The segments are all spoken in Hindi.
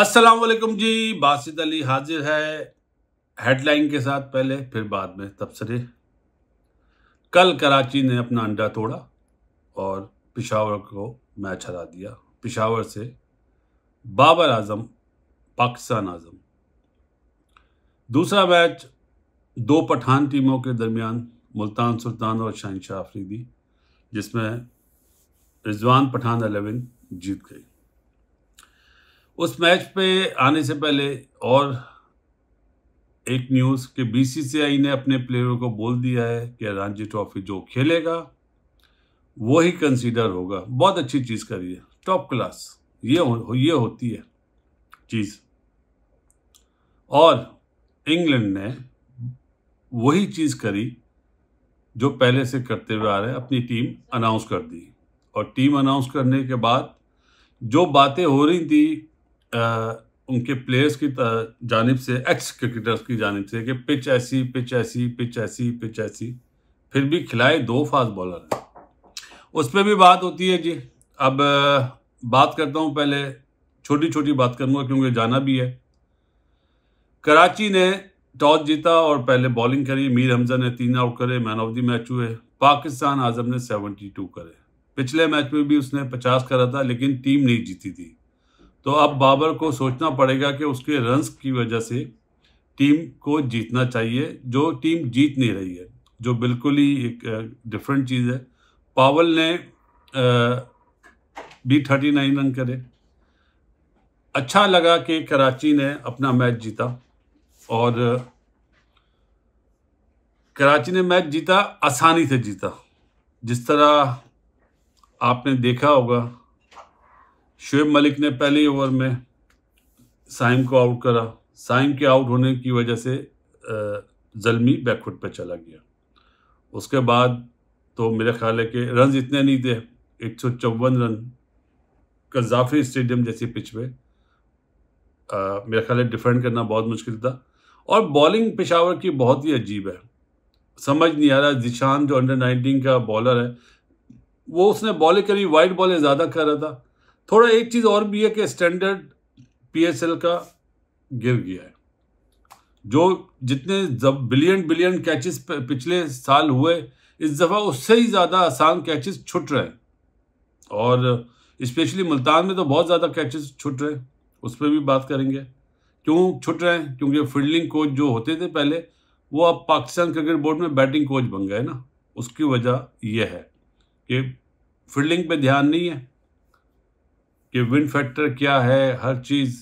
अस्सलाम वालेकुम जी बासित अली हाजिर है हेडलाइन के साथ पहले फिर बाद में तबसरे कल कराची ने अपना अंडा तोड़ा और पिशावर को मैच हरा दिया पिशावर से बाबर आजम पाकिस्तान आजम दूसरा मैच दो पठान टीमों के दरमियान मुल्तान सुल्तान और शाहिन शाह जिसमें रिजवान पठान अलेवन जीत गई उस मैच पे आने से पहले और एक न्यूज़ कि बीसीसीआई ने अपने प्लेयरों को बोल दिया है कि रणजी ट्रॉफी जो खेलेगा वो ही कंसीडर होगा बहुत अच्छी चीज़ करी है टॉप क्लास ये हो, ये होती है चीज़ और इंग्लैंड ने वही चीज़ करी जो पहले से करते हुए आ रहे हैं अपनी टीम अनाउंस कर दी और टीम अनाउंस करने के बाद जो बातें हो रही थी उनके प्लेयर्स की जानब से एक्स क्रिकेटर्स की जानब से कि पिच ऐसी पिच ऐसी पिच ऐसी पिच ऐसी फिर भी खिलाए दो फास्ट बॉलर हैं उस पर भी बात होती है जी अब बात करता हूँ पहले छोटी छोटी बात करूँगा क्योंकि जाना भी है कराची ने टॉस जीता और पहले बॉलिंग करी मीर हमजा ने तीन आउट करे मैन ऑफ द मैच हुए पाकिस्तान आजम ने सेवेंटी टू करे पिछले मैच में भी उसने पचास करा था लेकिन टीम नहीं जीती थी तो अब बाबर को सोचना पड़ेगा कि उसके रन्स की वजह से टीम को जीतना चाहिए जो टीम जीत नहीं रही है जो बिल्कुल ही एक डिफरेंट चीज़ है पावल ने भी थर्टी नाइन रन करे अच्छा लगा कि कराची ने अपना मैच जीता और कराची ने मैच जीता आसानी से जीता जिस तरह आपने देखा होगा शुएब मलिक ने पहले ओवर में साइम को आउट करा साइम के आउट होने की वजह से जलमी बैकफुट पर चला गया उसके बाद तो मेरे ख्याल है कि रन इतने नहीं थे एक सौ चौवन रन कजाफी स्टेडियम जैसी पिच पे मेरे ख्याल है डिफेंड करना बहुत मुश्किल था और बॉलिंग पेशावर की बहुत ही अजीब है समझ नहीं आ रहा जिशान जो अंडर नाइनटीन का बॉलर है वो उसने बॉलिंग करी वाइड बॉलें ज़्यादा कर रहा था थोड़ा एक चीज़ और भी है कि स्टैंडर्ड पीएसएल का गिर गया है जो जितने जब बिलियन बिलियन कैचेस पिछले साल हुए इस दफ़ा उससे ही ज़्यादा आसान कैचेस छुट रहे हैं और स्पेशली मुल्तान में तो बहुत ज़्यादा कैचेस छुट रहे हैं उस पर भी बात करेंगे क्यों छुट रहे हैं क्योंकि फील्डिंग कोच जो होते थे पहले वो अब पाकिस्तान क्रिकेट बोर्ड में बैटिंग कोच बन गए ना उसकी वजह यह है कि फील्डिंग पे ध्यान नहीं है कि विन फैक्टर क्या है हर चीज़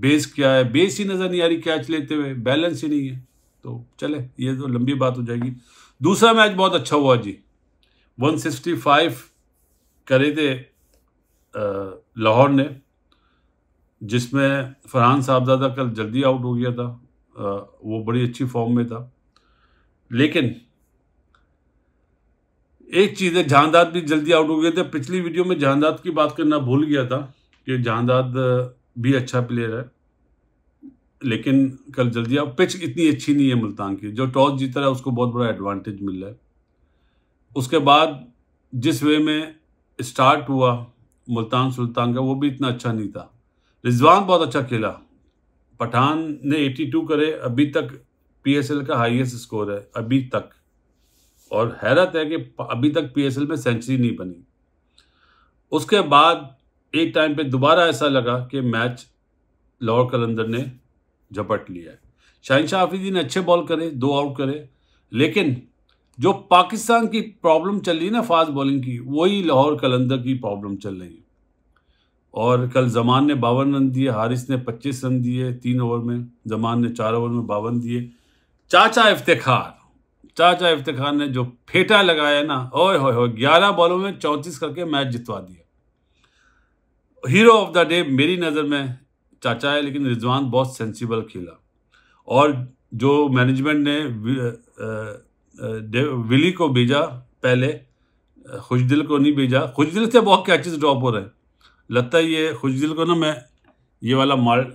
बेस क्या है बेस ही नज़र नहीं आ रही कैच लेते हुए बैलेंस ही नहीं है तो चले ये तो लंबी बात हो जाएगी दूसरा मैच बहुत अच्छा हुआ जी 165 करे थे लाहौर ने जिसमें फरहान साहबजादा कल जल्दी आउट हो गया था आ, वो बड़ी अच्छी फॉर्म में था लेकिन एक चीज़ है जहानदाद भी जल्दी आउट हो गए थे पिछली वीडियो में जहानदाद की बात करना भूल गया था कि जहानदाद भी अच्छा प्लेयर है लेकिन कल जल्दी आउट पिच इतनी अच्छी नहीं है मुल्तान की जो टॉस जीता है उसको बहुत बड़ा एडवांटेज मिल रहा है उसके बाद जिस वे में स्टार्ट हुआ मुल्तान सुल्तान का वो भी इतना अच्छा नहीं था रिजवान बहुत अच्छा खेला पठान ने 82 करे अभी तक पीएसएल का हाईएस्ट स्कोर है अभी तक और हैरत है कि अभी तक पीएसएल में सेंचुरी नहीं बनी उसके बाद एक टाइम पे दोबारा ऐसा लगा कि मैच लाहौर कलंदर ने झपट लिया है शाहिशाह आफिदी ने अच्छे बॉल करे दो आउट करे लेकिन जो पाकिस्तान की प्रॉब्लम चल रही है ना फास्ट बॉलिंग की वही लाहौर कलंदर की प्रॉब्लम चल रही है और कल जमान ने बावन रन दिए हारिस ने पच्चीस रन दिए तीन ओवर में जमान ने चार ओवर में बावन दिए चाचा इफ्तार चाचा इफ्तार ने जो फेटा लगाया ना ओए होए हो ग्यारह बॉलों में चौंतीस करके मैच जितवा दिया हीरो ऑफ द डे मेरी नज़र में चाचा है लेकिन रिजवान बहुत सेंसिबल खेला और जो मैनेजमेंट ने विली को भेजा पहले खुशदिल को नहीं भेजा खुशदिल से बहुत कैचेस ड्रॉप हो रहे हैं लगता है ये खुशदिल को ना मैं ये वाला माल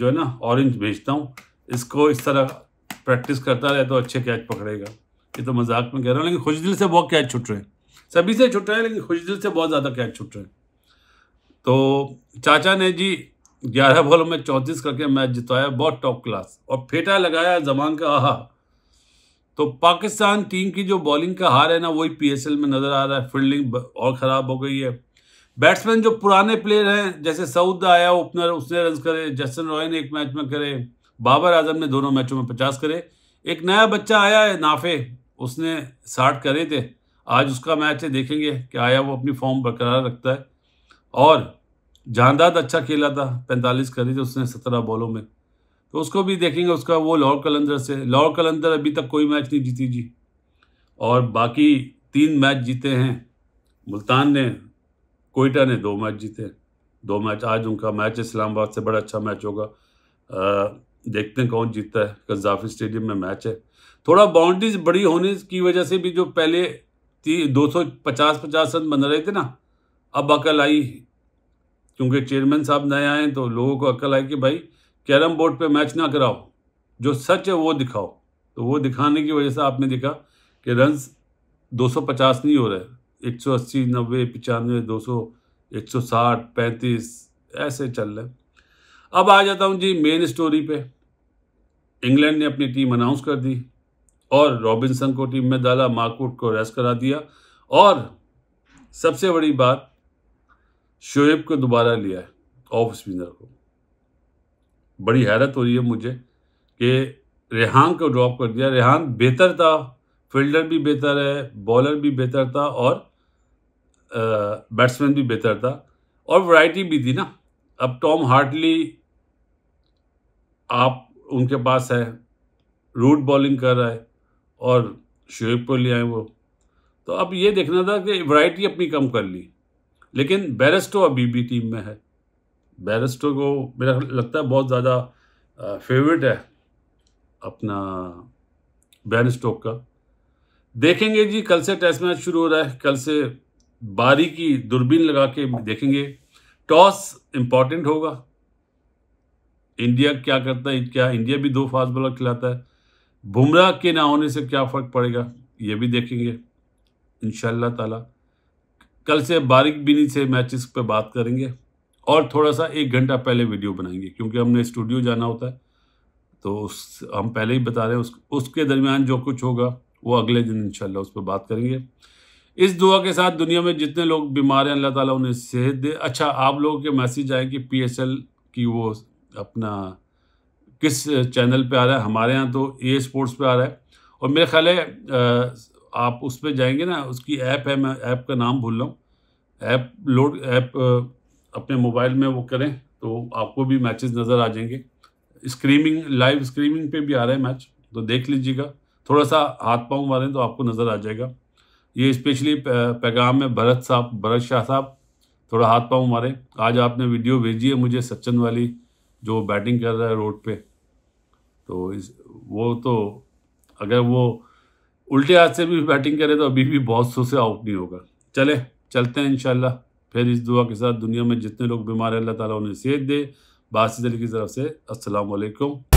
जो है ना ऑरेंज भेजता हूँ इसको इस तरह प्रैक्टिस करता रहे तो अच्छे कैच पकड़ेगा ये तो मजाक में कह रहा हूँ लेकिन खुश दिल से बहुत कैच छुट रहे हैं सभी से छुट रहे हैं लेकिन खुश दिल से बहुत ज़्यादा कैच छुट रहे हैं तो चाचा ने जी ग्यारह बॉलों में चौंतीस करके मैच जितवाया बहुत टॉप क्लास और फेटा लगाया जमान का आहा तो पाकिस्तान टीम की जो बॉलिंग का हार है ना वही पी में नज़र आ रहा है फील्डिंग और ख़राब हो गई है बैट्समैन जो पुराने प्लेयर हैं जैसे सऊद आया ओपनर उसने रन करे जस्टिन रॉय ने एक मैच में करे बाबर आजम ने दोनों मैचों में पचास करे एक नया बच्चा आया है नाफे उसने साठ करे थे आज उसका मैच है देखेंगे कि आया वो अपनी फॉर्म बरकरार रखता है और जानदाद अच्छा खेला था पैंतालीस करे थे उसने सत्रह बॉलों में तो उसको भी देखेंगे उसका वो लाहौर कलंदर से लाहौर कलंदर अभी तक कोई मैच नहीं जीती जी और बाकी तीन मैच जीते हैं मुल्तान ने कोयटा ने दो मैच जीते दो मैच आज उनका मैच इस्लामाबाद से बड़ा अच्छा मैच होगा देखते हैं कौन जीतता है कजाफी स्टेडियम में मैच है थोड़ा बाउंड्रीज बड़ी होने की वजह से भी जो पहले दो सौ पचास पचास रन बन रहे थे ना अब अकल आई क्योंकि चेयरमैन साहब नए आए तो लोगों को अकल आई कि भाई कैरम बोर्ड पे मैच ना कराओ जो सच है वो दिखाओ तो वो दिखाने की वजह से आपने देखा कि रन 250 नहीं हो रहे 180 नब्बे पचानवे 200 160 ऐसे चल रहे अब आ जाता हूं जी मेन स्टोरी पे इंग्लैंड ने अपनी टीम अनाउंस कर दी और रॉबिन्सन को टीम में डाला मार्कवुड को रेस्ट करा दिया और सबसे बड़ी बात शोएब को दोबारा लिया है ऑफ स्पिनर को बड़ी हैरत हो रही है मुझे कि रेहान को ड्रॉप कर दिया रेहान बेहतर था फील्डर भी बेहतर है बॉलर भी बेहतर था और बैट्समैन भी बेहतर था और वैरायटी भी थी ना अब टॉम हार्टली आप उनके पास है रूट बॉलिंग कर रहा है और शुएब को ले आए वो तो अब ये देखना था कि वैरायटी अपनी कम कर ली लेकिन बैरस्टो अभी भी टीम में है बैरस्टो को मेरा लगता है बहुत ज़्यादा फेवरेट है अपना बैन स्टोक का देखेंगे जी कल से टेस्ट मैच शुरू हो रहा है कल से बारी की दूरबीन लगा के देखेंगे टॉस इम्पॉर्टेंट होगा इंडिया क्या करता है क्या इंडिया भी दो फास्ट बॉलर खिलाता है बुमराह के ना होने से क्या फ़र्क पड़ेगा ये भी देखेंगे इन ताला कल से बारिक बिनी से मैचेस पे बात करेंगे और थोड़ा सा एक घंटा पहले वीडियो बनाएंगे क्योंकि हमने स्टूडियो जाना होता है तो उस हम पहले ही बता रहे हैं उस, उसके दरमियान जो कुछ होगा वो अगले दिन इंशाल्लाह उस पर बात करेंगे इस दुआ के साथ दुनिया में जितने लोग बीमार हैं अल्लाह ताला उन्हें सेहत दे अच्छा आप लोगों के मैसेज आए कि पीएसएल की वो अपना किस चैनल पे आ रहा है हमारे यहाँ तो ए स्पोर्ट्स पे आ रहा है और मेरे ख्याल है आप उस पर जाएंगे ना उसकी ऐप है मैं ऐप का नाम भूल रहा हूँ ऐप लोड ऐप अपने मोबाइल में वो करें तो आपको भी मैचेस नज़र आ जाएंगे स्क्रीमिंग लाइव स्क्रीमिंग पे भी आ रहा है मैच तो देख लीजिएगा थोड़ा सा हाथ पाँव मारें तो आपको नज़र आ जाएगा ये स्पेशली पैगाम में भरत साहब भरत शाह साहब थोड़ा हाथ पाँव मारें आज आपने वीडियो भेजी है मुझे सचिन वाली जो बैटिंग कर रहा है रोड पे तो इस वो तो अगर वो उल्टे हाथ से भी बैटिंग करे तो अभी भी बहुत सो से आउट नहीं होगा चले चलते हैं इन फिर इस दुआ के साथ दुनिया में जितने लोग बीमार हैं अल्लाह ताला उन्हें सेहत दे बासी की तरफ से असलकम